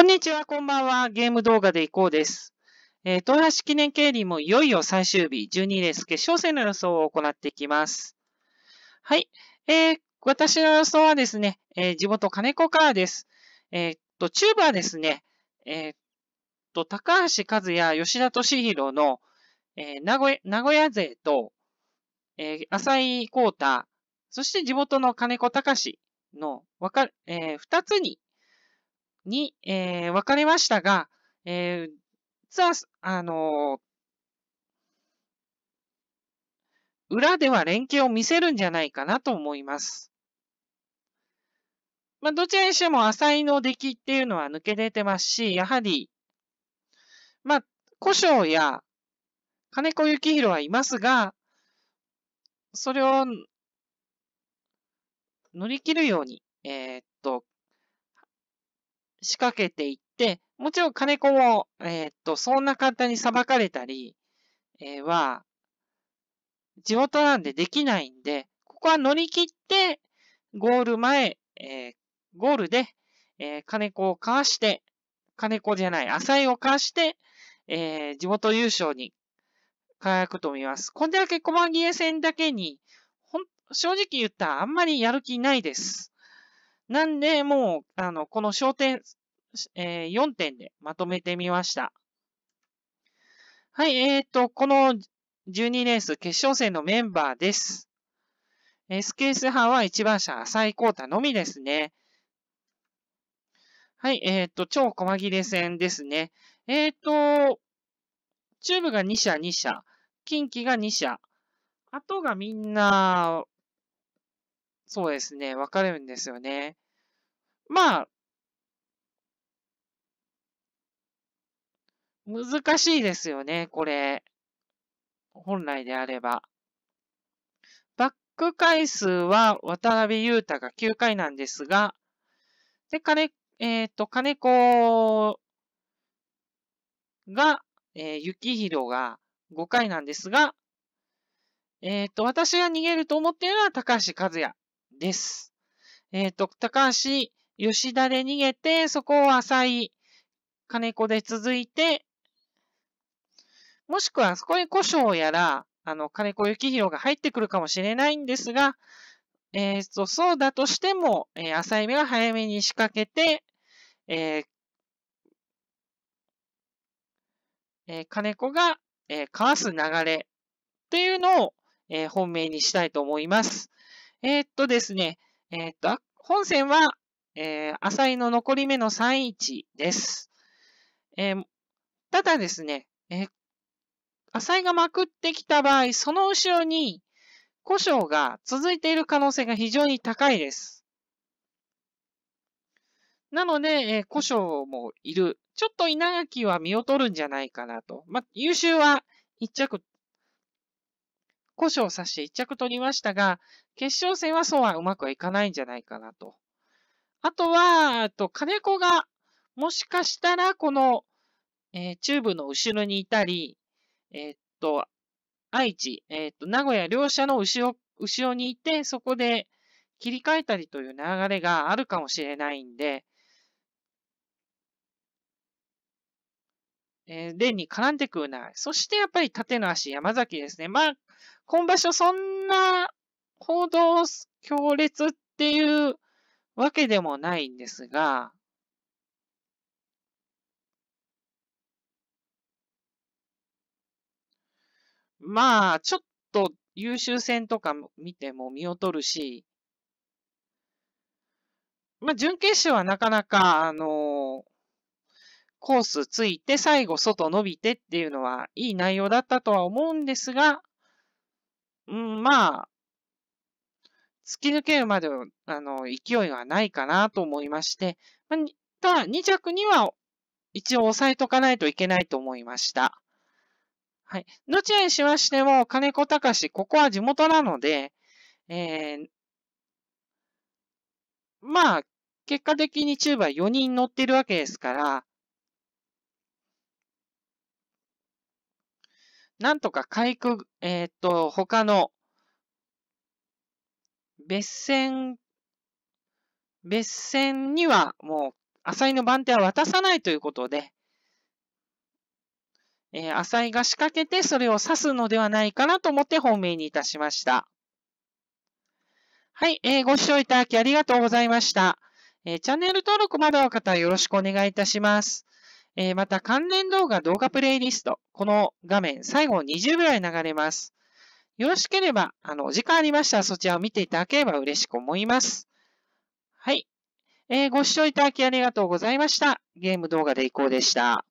こんにちは、こんばんは。ゲーム動画でいこうです。えー、東橋記念競輪もいよいよ最終日、12レース決勝戦の予想を行っていきます。はい。えー、私の予想はですね、えー、地元金子からです。えー、っと、チューバーですね、えー、っと、高橋和也、吉田敏弘の、え名古屋、名古屋勢と、え浅井孝太、そして地元の金子隆の、わか、え二つにに、えー、分かれましたが、えー、実は、あのー、裏では連携を見せるんじゃないかなと思います。まあ、どちらにしても浅井の出来っていうのは抜け出てますし、やはり、まあ、古生や金子幸宏はいますが、それを乗り切るように、えー、仕掛けていって、もちろん金子も、えー、っと、そんな簡単に裁かれたり、えー、は、地元なんでできないんで、ここは乗り切って、ゴール前、えー、ゴールで、えー、金子をかわして、金子じゃない、浅井をかわして、えー、地元優勝に輝くと思います。こんだけ小間切れ戦だけに、ほん、正直言ったらあんまりやる気ないです。なんで、もう、あの、この焦点、えー、4点でまとめてみました。はい、えっ、と、この12レース決勝戦のメンバーです。S ケース派は1番車浅井光太のみですね。はい、えっ、と、超細切れ戦ですね。えっ、チと、中部が2車、2車、近畿が2車、あとがみんなそうですね、わかるんですよね。まあ、難しいですよね、これ。本来であれば。バック回数は渡辺裕太が9回なんですが、で、金、えっ、ー、と、金子が、えー、幸宏が5回なんですが、えっ、ー、と、私が逃げると思っているのは高橋和也。です。えっ、ー、と、高橋、吉田で逃げて、そこを浅い金子で続いて、もしくはそこに古生やら、あの、金子幸宏が入ってくるかもしれないんですが、えっ、ー、と、そうだとしても、えー、浅い目は早めに仕掛けて、えー、えー、金子が、えー、かわす流れというのを、えー、本命にしたいと思います。えー、っとですね、えー、っと、本戦は、えー、浅井の残り目の31です。えー、ただですね、えー、浅井がまくってきた場合、その後ろに故障が続いている可能性が非常に高いです。なので、えー、故障もいる。ちょっと稲垣は見劣るんじゃないかなと。まあ、優秀は1着故障を指して1着取りましたが、決勝戦はそうはうまくはいかないんじゃないかなと。あとは、と金子が、もしかしたら、この、えー、ブの後ろにいたり、えー、っと、愛知、えー、っと、名古屋両者の後ろ、後ろにいて、そこで切り替えたりという流れがあるかもしれないんで、えー、例に絡んでくるな。そしてやっぱり縦の足、山崎ですね。まあ、今場所そんな行動強烈っていうわけでもないんですが、まあ、ちょっと優秀戦とか見ても見劣るし、まあ、準決勝はなかなか、あのーコースついて、最後外伸びてっていうのはいい内容だったとは思うんですが、うん、まあ、突き抜けるまでのあの勢いはないかなと思いまして、まあ、ただ2着には一応押さえとかないといけないと思いました。はい。どちらにしましても、金子隆、ここは地元なので、えー、まあ、結果的にチューバー4人乗ってるわけですから、なんとか回復、えー、っと、他の、別線、別線にはもう、浅井の番手は渡さないということで、えー、浅井が仕掛けてそれを指すのではないかなと思って本命にいたしました。はい、えー、ご視聴いただきありがとうございました。えー、チャンネル登録まだの方よろしくお願いいたします。えー、また関連動画動画プレイリスト、この画面最後20ぐらい流れます。よろしければ、あの、お時間ありましたらそちらを見ていただければ嬉しく思います。はい。えー、ご視聴いただきありがとうございました。ゲーム動画でいこうでした。